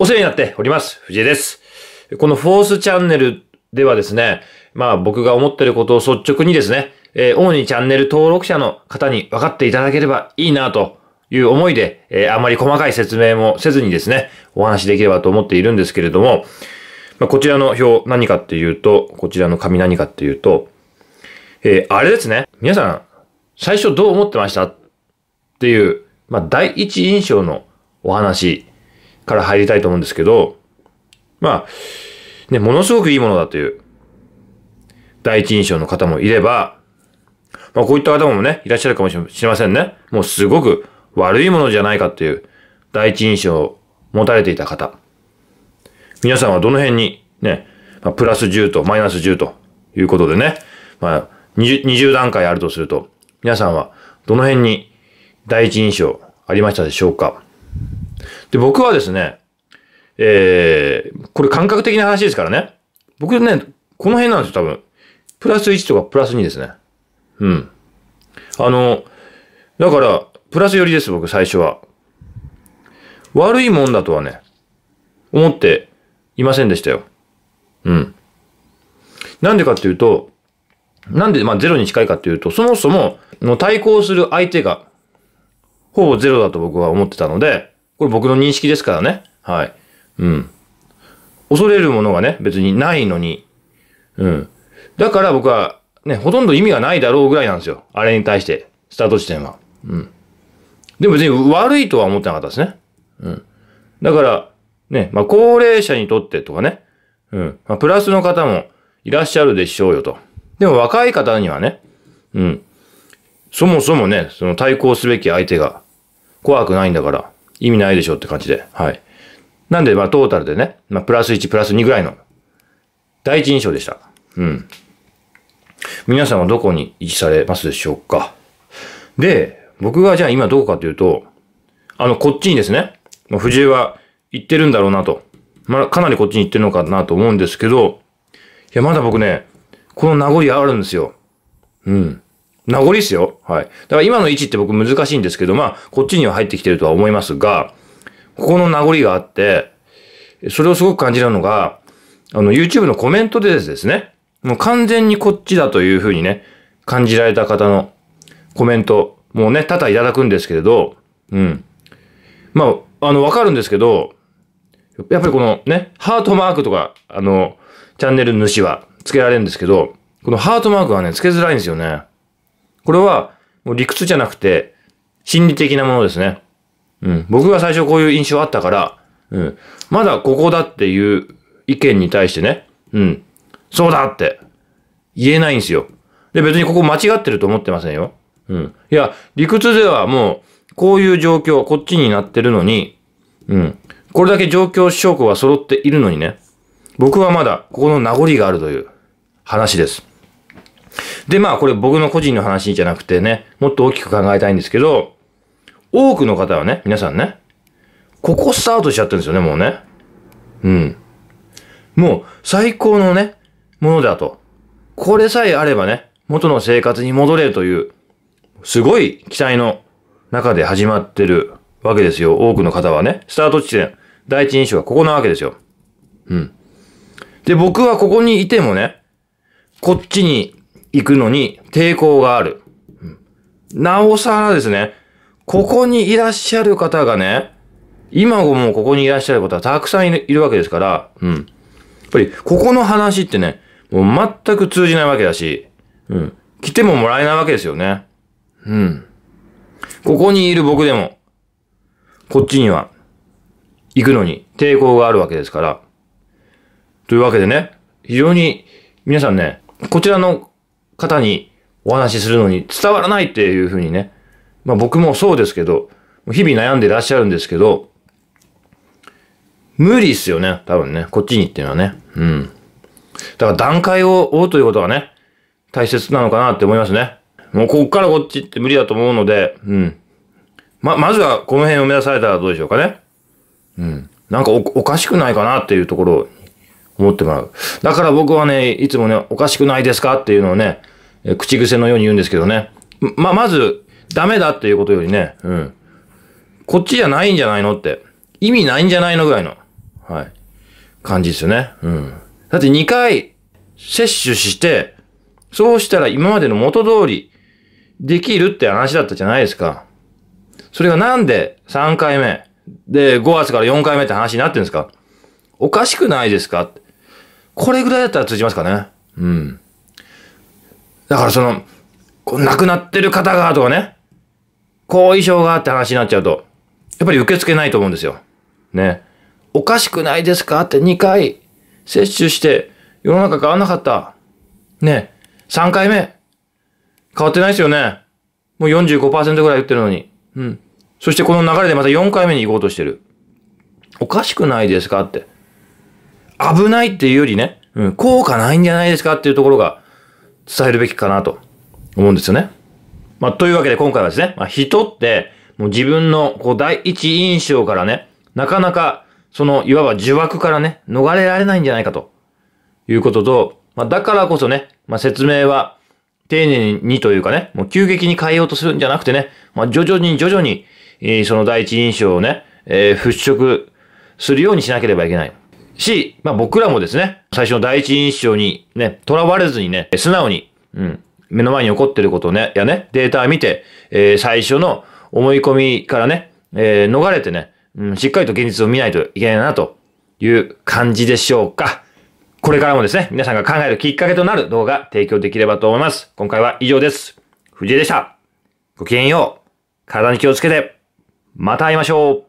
お世話になっております。藤井です。このフォースチャンネルではですね、まあ僕が思ってることを率直にですね、えー、主にチャンネル登録者の方に分かっていただければいいなという思いで、えー、あまり細かい説明もせずにですね、お話しできればと思っているんですけれども、まあ、こちらの表何かっていうと、こちらの紙何かっていうと、えー、あれですね。皆さん、最初どう思ってましたっていう、まあ、第一印象のお話から入りたいと思うんですけど、まあ、ね、ものすごくいいものだという、第一印象の方もいれば、まあこういった方もね、いらっしゃるかもしれませんね。もうすごく悪いものじゃないかっていう、第一印象を持たれていた方。皆さんはどの辺に、ね、まあ、プラス10とマイナス10ということでね、まあ20、20段階あるとすると、皆さんはどの辺に第一印象ありましたでしょうかで、僕はですね、えー、これ感覚的な話ですからね。僕ね、この辺なんですよ、多分。プラス1とかプラス2ですね。うん。あの、だから、プラス寄りです、僕、最初は。悪いもんだとはね、思っていませんでしたよ。うん。なんでかっていうと、なんで、まあ、ゼロに近いかっていうと、そもそも、の対抗する相手が、ほぼゼロだと僕は思ってたので、これ僕の認識ですからね。はい。うん。恐れるものがね、別にないのに。うん。だから僕は、ね、ほとんど意味がないだろうぐらいなんですよ。あれに対して、スタート地点は。うん。でも別に悪いとは思ってなかったですね。うん。だから、ね、まあ、高齢者にとってとかね、うん。まあ、プラスの方もいらっしゃるでしょうよと。でも若い方にはね、うん。そもそもね、その対抗すべき相手が怖くないんだから、意味ないでしょって感じで。はい。なんで、まあ、トータルでね、まあ、プラス1、プラス2ぐらいの、第一印象でした。うん。皆さんはどこに位置されますでしょうかで、僕がじゃあ今どこかというと、あの、こっちにですね、まあ、藤井は行ってるんだろうなと。まあ、かなりこっちに行ってるのかなと思うんですけど、いや、まだ僕ね、この名残あるんですよ。うん。名残ですよ。はい。だから今の位置って僕難しいんですけど、まあ、こっちには入ってきてるとは思いますが、ここの名残があって、それをすごく感じるのが、あの、YouTube のコメントでですね、もう完全にこっちだというふうにね、感じられた方のコメント、もうね、多々いただくんですけれど、うん。まあ、あの、わかるんですけど、やっぱりこのね、ハートマークとか、あの、チャンネル主は付けられるんですけど、このハートマークはね、付けづらいんですよね。これはもう理屈じゃなくて、心理的なものですね。うん。僕が最初こういう印象あったから、うん。まだここだっていう意見に対してね、うん。そうだって言えないんですよ。で、別にここ間違ってると思ってませんよ。うん。いや、理屈ではもう、こういう状況、はこっちになってるのに、うん。これだけ状況証拠は揃っているのにね、僕はまだここの名残があるという話です。で、まあこれ僕の個人の話じゃなくてね、もっと大きく考えたいんですけど、多くの方はね、皆さんね、ここスタートしちゃってるんですよね、もうね。うん。もう最高のね、ものだと。これさえあればね、元の生活に戻れるという、すごい期待の中で始まってるわけですよ。多くの方はね、スタート地点、第一印象はここなわけですよ。うん。で、僕はここにいてもね、こっちに行くのに抵抗がある。なおさらですね、ここにいらっしゃる方がね、今もここにいらっしゃる方はたくさんいるわけですから、うん。やっぱり、ここの話ってね、もう全く通じないわけだし、うん。来てももらえないわけですよね。うん。ここにいる僕でも、こっちには、行くのに抵抗があるわけですから。というわけでね、非常に、皆さんね、こちらの方にお話しするのに伝わらないっていうふうにね、まあ僕もそうですけど、日々悩んでらっしゃるんですけど、無理っすよね、多分ね、こっちにっていうのはね。うん。だから段階を追うということがね、大切なのかなって思いますね。もうこっからこっちって無理だと思うので、うん。ま、まずはこの辺を目指されたらどうでしょうかね。うん。なんかおかしくないかなっていうところを思ってもらう。だから僕はね、いつもね、おかしくないですかっていうのをね、口癖のように言うんですけどね。ま、まず、ダメだっていうことよりね、うん。こっちじゃないんじゃないのって。意味ないんじゃないのぐらいの、はい。感じですよね。うん。だって2回摂取して、そうしたら今までの元通りできるって話だったじゃないですか。それがなんで3回目で5月から4回目って話になってるんですかおかしくないですかってこれぐらいだったら通じますかね。うん。だからその、亡くなってる方がとかね、後遺症がって話になっちゃうと、やっぱり受け付けないと思うんですよ。ね。おかしくないですかって2回接種して世の中変わんなかった。ね。3回目。変わってないですよね。もう45%ぐらい打ってるのに。うん。そしてこの流れでまた4回目に行こうとしてる。おかしくないですかって。危ないっていうよりね、うん、効果ないんじゃないですかっていうところが伝えるべきかなと思うんですよね。まあ、というわけで今回はですね、まあ、人って、もう自分のこう第一印象からね、なかなかそのいわば呪縛からね、逃れられないんじゃないかということと、まあ、だからこそね、まあ、説明は丁寧にというかね、もう急激に変えようとするんじゃなくてね、まあ、徐々に徐々に、えー、その第一印象をね、えー、払拭するようにしなければいけない。し、まあ僕らもですね、最初の第一印象にね、囚われずにね、素直に、うん、目の前に起こってることをね、やね、データを見て、えー、最初の思い込みからね、えー、逃れてね、うん、しっかりと現実を見ないといけないな、という感じでしょうか。これからもですね、皆さんが考えるきっかけとなる動画提供できればと思います。今回は以上です。藤井でした。ごきげんよう。体に気をつけて、また会いましょう。